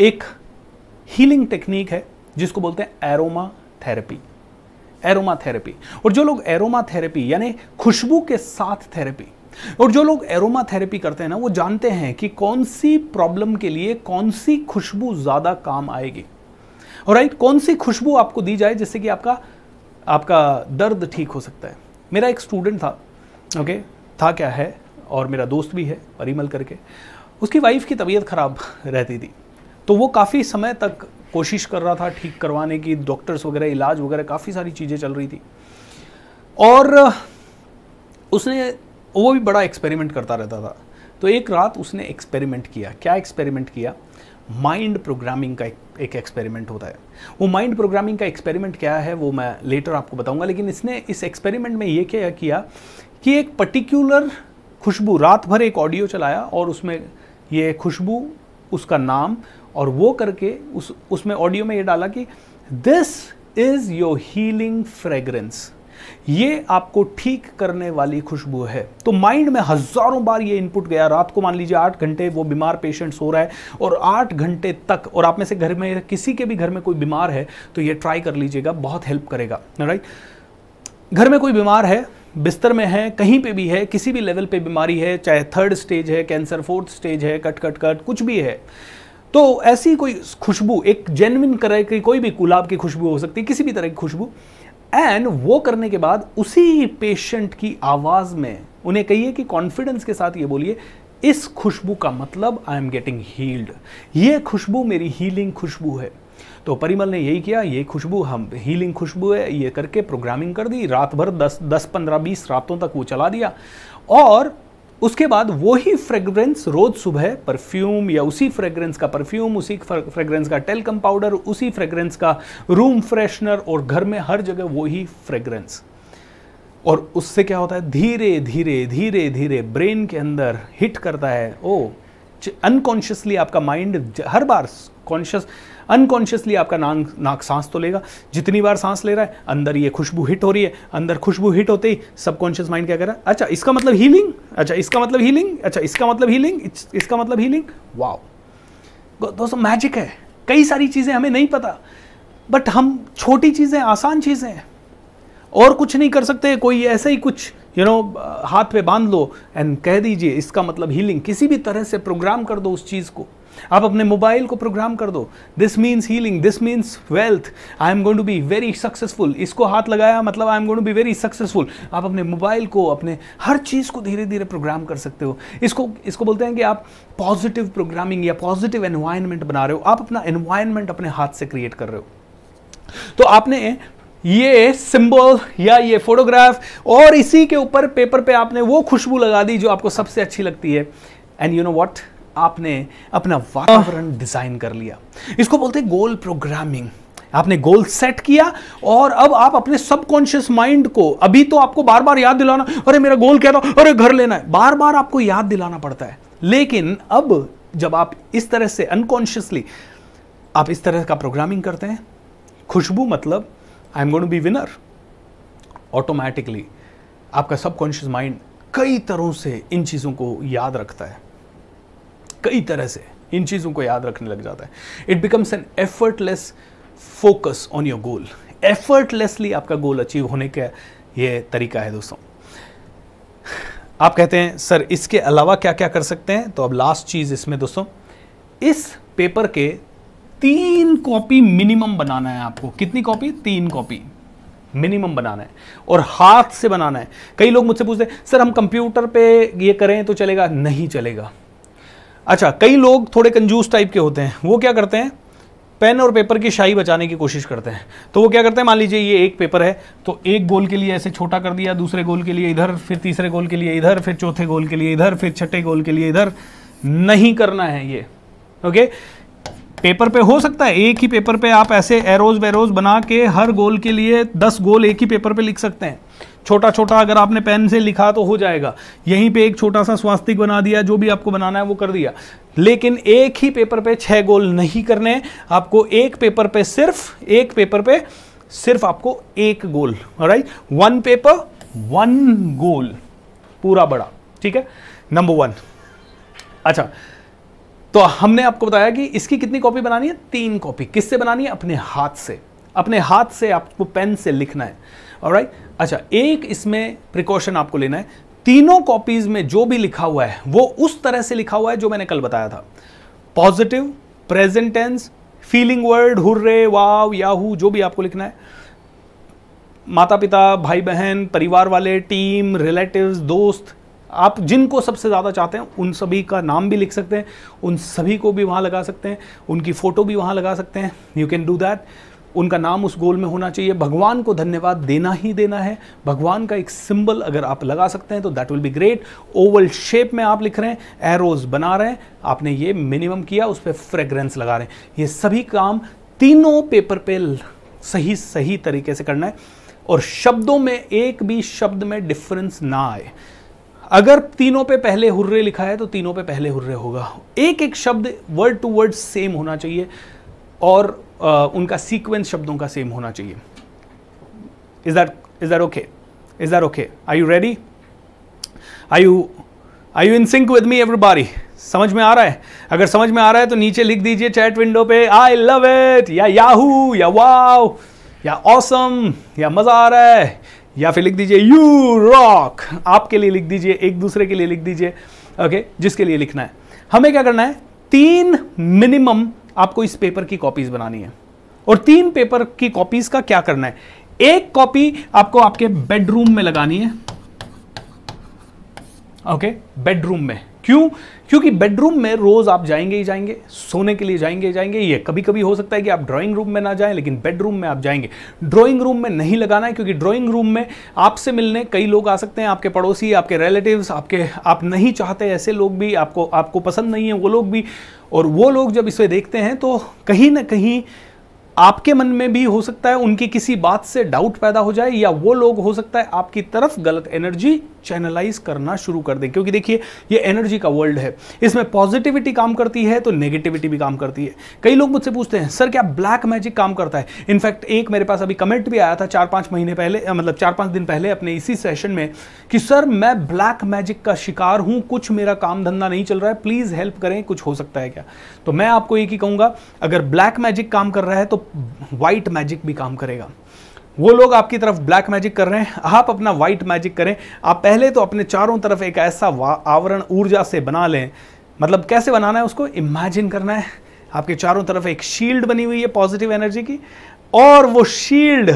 एक healing technique है जिसको बोलते हैं एरोमा थेरेपी एरोमा थेरेपी और जो लोग एरोमा थेरेपी यानी खुशबू के साथ थेरेपी और जो लोग एरोमा थेरेपी करते हैं ना वो जानते हैं कि कौन सी प्रॉब्लम के लिए कौन सी खुशबू ज़्यादा काम आएगी और राइट कौन सी खुशबू आपको दी जाए जिससे कि आपका आपका दर्द ठीक हो सकता है मेरा एक स्टूडेंट था ओके था क्या है और मेरा दोस्त भी है परिमल करके उसकी वाइफ की तबीयत ख़राब रहती थी तो वो काफ़ी समय तक कोशिश कर रहा था ठीक करवाने की डॉक्टर्स वगैरह इलाज वगैरह काफ़ी सारी चीज़ें चल रही थी और उसने वो भी बड़ा एक्सपेरिमेंट करता रहता था तो एक रात उसने एक्सपेरिमेंट किया क्या एक्सपेरिमेंट किया माइंड प्रोग्रामिंग का एक एक्सपेरिमेंट होता है वो माइंड प्रोग्रामिंग का एक्सपेरिमेंट क्या है वो मैं लेटर आपको बताऊंगा लेकिन इसने इस एक्सपेरिमेंट में ये क्या किया कि एक पर्टिकुलर खुशबू रात भर एक ऑडियो चलाया और उसमें ये खुशबू उसका नाम और वो करके उस उसमें ऑडियो में ये डाला कि this is your healing fragrance ये आपको ठीक करने वाली खुशबू है तो माइंड में हजारों बार ये इनपुट गया रात को मान लीजिए आठ घंटे वो बीमार पेशेंट सो रहा है और आठ घंटे तक और आप में से घर में किसी के भी घर में कोई बीमार है तो ये ट्राई कर लीजिएगा बहुत हेल्प करेगा राइट घर में कोई बीमार है बिस्तर में है कहीं पे भी है किसी भी लेवल पे बीमारी है चाहे थर्ड स्टेज है कैंसर फोर्थ स्टेज है कट कट कट कुछ भी है तो ऐसी कोई खुशबू एक जेनविन तरह की कोई भी गुलाब की खुशबू हो सकती है किसी भी तरह की खुशबू एंड वो करने के बाद उसी पेशेंट की आवाज़ में उन्हें कहिए कि कॉन्फिडेंस के साथ ये बोलिए इस खुशबू का मतलब आई एम गेटिंग हील्ड ये खुशबू मेरी हीलिंग खुशबू है तो परिमल ने यही किया ये खुशबू हम हीलिंग खुशबू है ये करके प्रोग्रामिंग कर दी रात भर दस दस पंद्रह बीस रातों तक वो चला दिया और उसके बाद वही फ्रेग्रेंस रोज सुबह परफ्यूम या उसी फ्रेग्रेंस का परफ्यूम उसी फ्रेग्रेंस का टेलकम पाउडर उसी फ्रेग्रेंस का रूम फ्रेशनर और घर में हर जगह वही फ्रेग्रेंस और उससे क्या होता है धीरे धीरे धीरे धीरे ब्रेन के अंदर हिट करता है ओ अनकॉन्शियसली आपका माइंड हर बार कॉन्शियस अनकॉन्शियसली आपका नाक नाक सांस तो लेगा जितनी बार सांस ले रहा है अंदर ये खुशबू हिट हो रही है अंदर खुशबू हिट होते ही सबकॉन्शियस माइंड क्या कर रहा है अच्छा इसका मतलब हीलिंग अच्छा इसका मतलब हीलिंग अच्छा इसका मतलब हीलिंग इसका मतलब हीलिंग वाओ दोस्तों मैजिक है कई सारी चीज़ें हमें नहीं पता बट हम छोटी चीज़ें आसान चीज़ें हैं और कुछ नहीं कर सकते कोई ऐसे ही कुछ यू you नो know, हाथ पे बांध लो एंड कह दीजिए इसका मतलब हीलिंग किसी भी तरह से प्रोग्राम कर दो उस चीज़ को आप अपने मोबाइल को प्रोग्राम कर दो this means healing this means wealth I am going to be very successful इसको हाथ लगाया मतलब I am going to be very successful आप अपने मोबाइल को अपने हर चीज़ को धीरे धीरे प्रोग्राम कर सकते हो इसको इसको बोलते हैं कि आप पॉजिटिव प्रोग्रामिंग या पॉजिटिव एनवायरमेंट बना रहे हो आप अपना एनवायरमेंट अपने हाथ से क्रिएट कर रहे हो तो आपने ये सिंबल या ये फोटोग्राफ और इसी के ऊपर पेपर पे आपने वो खुशबू लगा दी जो आपको सबसे अच्छी लगती है एंड यू नो व्हाट आपने अपना वातावरण डिज़ाइन कर लिया इसको बोलते हैं गोल प्रोग्रामिंग आपने गोल सेट किया और अब आप अपने सबकॉन्शियस माइंड को अभी तो आपको बार बार याद दिलाना अरे मेरा गोल क्या था अरे घर लेना है बार बार आपको याद दिलाना पड़ता है लेकिन अब जब आप इस तरह से अनकॉन्शियसली आप इस तरह का प्रोग्रामिंग करते हैं खुशबू मतलब I am going be winner automatically आपका सबकॉन्शियस माइंड कई तरह से इन चीज़ों को याद रखता है कई तरह से इन चीज़ों को याद रखने लग जाता है it becomes an effortless focus on your goal effortlessly आपका गोल अचीव होने का यह तरीका है दोस्तों आप कहते हैं सर इसके अलावा क्या क्या कर सकते हैं तो अब लास्ट चीज़ इसमें दोस्तों इस पेपर के तीन कॉपी मिनिमम बनाना है आपको कितनी कॉपी तीन कॉपी मिनिमम बनाना है और हाथ से बनाना है कई लोग मुझसे पूछते हैं सर हम कंप्यूटर पे ये करें तो चलेगा नहीं चलेगा अच्छा कई लोग थोड़े कंजूस टाइप के होते हैं वो क्या करते हैं पेन और पेपर की शाही बचाने की कोशिश करते हैं तो वो क्या करते हैं मान लीजिए ये एक पेपर है तो एक गोल के लिए ऐसे छोटा कर दिया दूसरे गोल के लिए इधर फिर तीसरे गोल के लिए इधर फिर चौथे गोल के लिए इधर फिर छठे गोल के लिए इधर नहीं करना है ये ओके पेपर पे हो सकता है एक ही पेपर पे आप ऐसे एरोज बेरोज बना के हर गोल के लिए दस गोल एक ही पेपर पे लिख सकते हैं छोटा छोटा अगर आपने पेन से लिखा तो हो जाएगा यहीं पे एक छोटा सा स्वास्तिक बना दिया जो भी आपको बनाना है वो कर दिया लेकिन एक ही पेपर पे छह गोल नहीं करने आपको एक पेपर पे सिर्फ एक पेपर पे सिर्फ आपको एक goal write one paper one goal पूरा बड़ा ठीक है नंबर वन अच्छा तो हमने आपको बताया कि इसकी कितनी कॉपी बनानी है तीन कॉपी किससे बनानी है अपने हाथ से अपने हाथ से आपको पेन से लिखना है और अच्छा एक इसमें प्रिकॉशन आपको लेना है तीनों कॉपीज में जो भी लिखा हुआ है वो उस तरह से लिखा हुआ है जो मैंने कल बताया था positive present tense feeling word hurray wow yahoo जो भी आपको लिखना है माता पिता भाई बहन परिवार वाले टीम रिलेटिव्स दोस्त आप जिनको सबसे ज़्यादा चाहते हैं उन सभी का नाम भी लिख सकते हैं उन सभी को भी वहाँ लगा सकते हैं उनकी फ़ोटो भी वहाँ लगा सकते हैं यू कैन डू दैट उनका नाम उस गोल में होना चाहिए भगवान को धन्यवाद देना ही देना है भगवान का एक सिंबल अगर आप लगा सकते हैं तो that will be great oval shape में आप लिख रहे हैं एरोज बना रहे हैं आपने ये मिनिमम किया उस पर फ्रेग्रेंस लगा रहे हैं ये सभी काम तीनों पेपर पे सही सही तरीके से करना है और शब्दों में एक भी शब्द में डिफरेंस ना आए अगर तीनों पे पहले हुर्रे लिखा है तो तीनों पे पहले हुर्रे होगा एक एक शब्द वर्ड टू वर्ड सेम होना चाहिए और उनका सीक्वेंस शब्दों का सेम होना चाहिए is that is that okay is that okay are you ready are you are you in sync with me everybody समझ में आ रहा है अगर समझ में आ रहा है तो नीचे लिख दीजिए चैट विंडो पे आई लव इट या याहू या वाव या ऑसम या मज़ा आ रहा है या फिर लिख दीजिए यू रॉक आपके लिए लिख दीजिए एक दूसरे के लिए लिख दीजिए ओके okay? जिसके लिए लिखना है हमें क्या करना है तीन मिनिमम आपको इस पेपर की कॉपीज बनानी है और तीन पेपर की कॉपीज का क्या करना है एक कॉपी आपको आपके बेडरूम में लगानी है ओके okay? बेडरूम में क्यों क्योंकि बेडरूम में रोज़ आप जाएंगे ही जाएंगे सोने के लिए जाएंगे ही जाएंगे ये कभी कभी हो सकता है कि आप ड्राइंग रूम में ना जाएं लेकिन बेडरूम में आप जाएंगे ड्राइंग रूम में नहीं लगाना है क्योंकि ड्राइंग रूम में आपसे मिलने कई लोग आ सकते हैं आपके पड़ोसी आपके रिलेटिव आपके आप नहीं चाहते ऐसे लोग भी आपको आपको पसंद नहीं है वो लोग भी और वो लोग जब इसे देखते हैं तो कहीं ना कहीं आपके मन में भी हो सकता है उनकी किसी बात से डाउट पैदा हो जाए या वो लोग हो सकता है आपकी तरफ गलत एनर्जी चैनलाइज करना शुरू कर दें क्योंकि देखिए ये एनर्जी का वर्ल्ड है इसमें पॉजिटिविटी काम करती है तो नेगेटिविटी भी काम करती है कई लोग मुझसे पूछते हैं सर क्या ब्लैक मैजिक काम करता है इनफैक्ट एक मेरे पास अभी कमेंट भी आया था चार पांच महीने पहले मतलब चार पांच दिन पहले अपने इसी सेशन में कि सर मैं ब्लैक मैजिक का शिकार हूं कुछ मेरा काम धंधा नहीं चल रहा है प्लीज़ हेल्प करें कुछ हो सकता है क्या तो मैं आपको एक ही कहूंगा अगर ब्लैक मैजिक काम कर रहा है तो व्हाइट मैजिक भी काम करेगा वो लोग आपकी तरफ ब्लैक मैजिक कर रहे हैं आप अपना व्हाइट मैजिक करें आप पहले तो अपने चारों तरफ एक ऐसा आवरण ऊर्जा से बना लें मतलब कैसे बनाना है उसको इमेजिन करना है आपके चारों तरफ एक शील्ड बनी हुई है पॉजिटिव एनर्जी की और वो शील्ड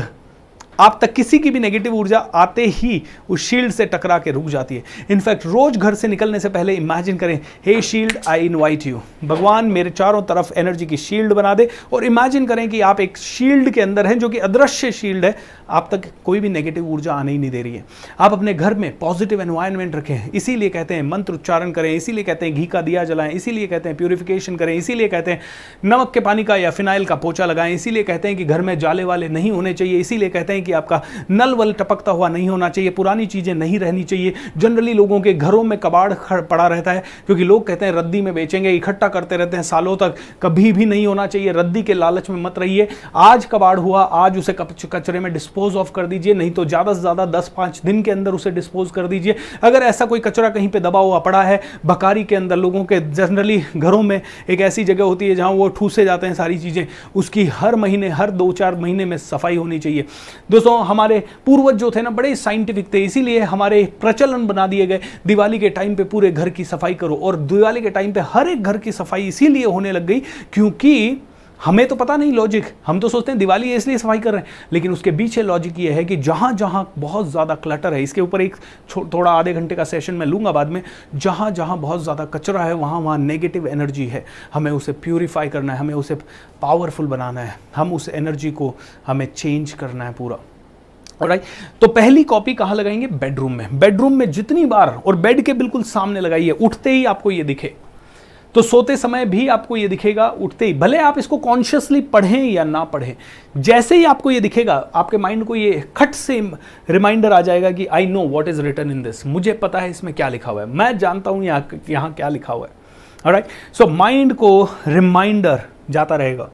आप तक किसी की भी नेगेटिव ऊर्जा आते ही उस शील्ड से टकरा के रुक जाती है इनफैक्ट रोज घर से निकलने से पहले इमेजिन करें hey shield I invite you भगवान मेरे चारों तरफ एनर्जी की शील्ड बना दे और इमेजिन करें कि आप एक शील्ड के अंदर हैं जो कि अदृश्य शील्ड है आप तक कोई भी नेगेटिव ऊर्जा आने ही नहीं दे रही है आप अपने घर में पॉजिटिव एनवायरमेंट रखें इसीलिए कहते हैं मंत्र उच्चारण करें इसीलिए कहते हैं घी का दिया जलाएं इसीलिए कहते हैं प्योरिफिकेशन करें इसीलिए कहते हैं नमक के पानी का या फिनाइल का पोचा लगाएं इसीलिए कहते हैं कि घर में जाले वाले नहीं होने चाहिए इसीलिए कहते हैं कि आपका नल वल टपकता हुआ नहीं होना चाहिए पुरानी चीज़ें नहीं रहनी चाहिए जनरली लोगों के घरों में कबाड़ पड़ा रहता है क्योंकि लोग कहते हैं रद्दी में बेचेंगे इकट्ठा करते रहते हैं सालों तक कभी भी नहीं होना चाहिए रद्दी के लालच में मत रहिए आज कबाड़ हुआ आज उसे कचरे में डिस्पोज ऑफ कर दीजिए नहीं तो ज़्यादा से ज़्यादा दस पांच दिन के अंदर उसे डिस्पोज कर दीजिए अगर ऐसा कोई कचरा कहीं पर दबा हुआ पड़ा है बकारी के अंदर लोगों के जनरली घरों में एक ऐसी जगह होती है जहां वो ठूसे जाते हैं सारी चीज़ें उसकी हर महीने हर दो चार महीने में सफाई होनी चाहिए दोस्तों हमारे पूर्वज जो थे ना बड़े साइंटिफिक थे इसीलिए हमारे प्रचलन बना दिए गए दिवाली के टाइम पे पूरे घर की सफाई करो और दिवाली के टाइम पे हर एक घर की सफाई इसीलिए होने लग गई क्योंकि हमें तो पता नहीं लॉजिक हम तो सोचते हैं दिवाली इसलिए सफाई कर रहे हैं लेकिन उसके पीछे लॉजिक ये है कि जहाँ जहाँ बहुत ज़्यादा क्लटर है इसके ऊपर एक थोड़ा आधे घंटे का सेशन मैं लूँगा बाद में जहाँ जहाँ बहुत ज़्यादा कचरा है वहाँ वहाँ नेगेटिव एनर्जी है हमें उसे प्योरीफाई करना है हमें उसे पावरफुल बनाना है हम उस एनर्जी को हमें चेंज करना है पूरा राइट तो पहली कॉपी कहाँ लगाएंगे बेडरूम में बेडरूम में जितनी बार और बेड के बिल्कुल सामने लगाइए उठते ही आपको ये दिखे तो सोते समय भी आपको यह दिखेगा उठते ही भले आप इसको कॉन्शियसली पढ़ें या ना पढ़ें जैसे ही आपको यह दिखेगा आपके माइंड को यह खट से रिमाइंडर आ जाएगा कि I know what is written in this मुझे पता है इसमें क्या लिखा हुआ है मैं जानता हूं यहां क्या लिखा हुआ है राइट सो माइंड को रिमाइंडर जाता रहेगा